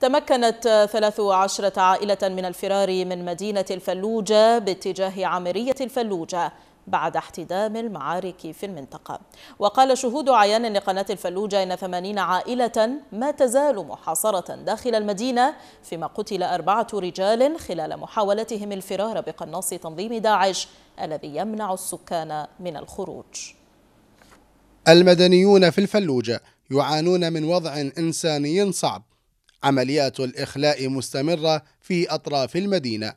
تمكنت 13 عائلة من الفرار من مدينة الفلوجة باتجاه عمرية الفلوجة بعد احتدام المعارك في المنطقة وقال شهود عيان لقناة الفلوجة إن 80 عائلة ما تزال محاصرة داخل المدينة فيما قتل أربعة رجال خلال محاولتهم الفرار بقناص تنظيم داعش الذي يمنع السكان من الخروج المدنيون في الفلوجة يعانون من وضع إنساني صعب عمليات الإخلاء مستمرة في أطراف المدينة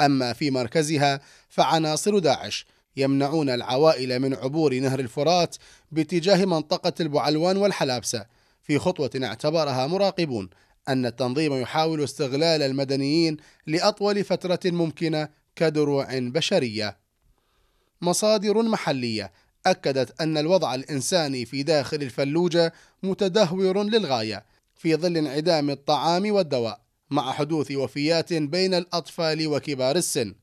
أما في مركزها فعناصر داعش يمنعون العوائل من عبور نهر الفرات باتجاه منطقة البعلوان والحلابسة في خطوة اعتبرها مراقبون أن التنظيم يحاول استغلال المدنيين لأطول فترة ممكنة كدروع بشرية مصادر محلية أكدت أن الوضع الإنساني في داخل الفلوجة متدهور للغاية في ظل انعدام الطعام والدواء مع حدوث وفيات بين الأطفال وكبار السن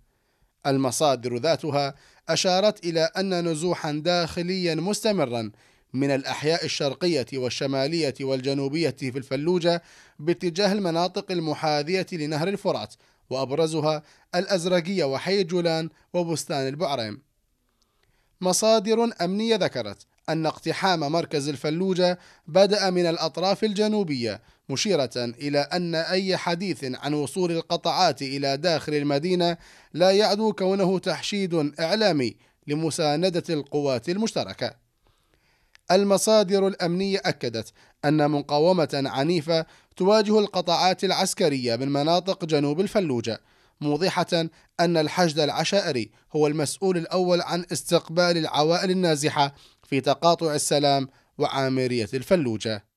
المصادر ذاتها أشارت إلى أن نزوحا داخليا مستمرا من الأحياء الشرقية والشمالية والجنوبية في الفلوجة باتجاه المناطق المحاذية لنهر الفرات وأبرزها الأزرقية وحي جولان وبستان البعريم مصادر أمنية ذكرت أن اقتحام مركز الفلوجة بدأ من الأطراف الجنوبية مشيرة إلى أن أي حديث عن وصول القطعات إلى داخل المدينة لا يعدو كونه تحشيد إعلامي لمساندة القوات المشتركة. المصادر الأمنية أكدت أن مقاومة عنيفة تواجه القطعات العسكرية من مناطق جنوب الفلوجة موضحة أن الحشد العشائري هو المسؤول الأول عن استقبال العوائل النازحة في تقاطع السلام وعامرية الفلوجة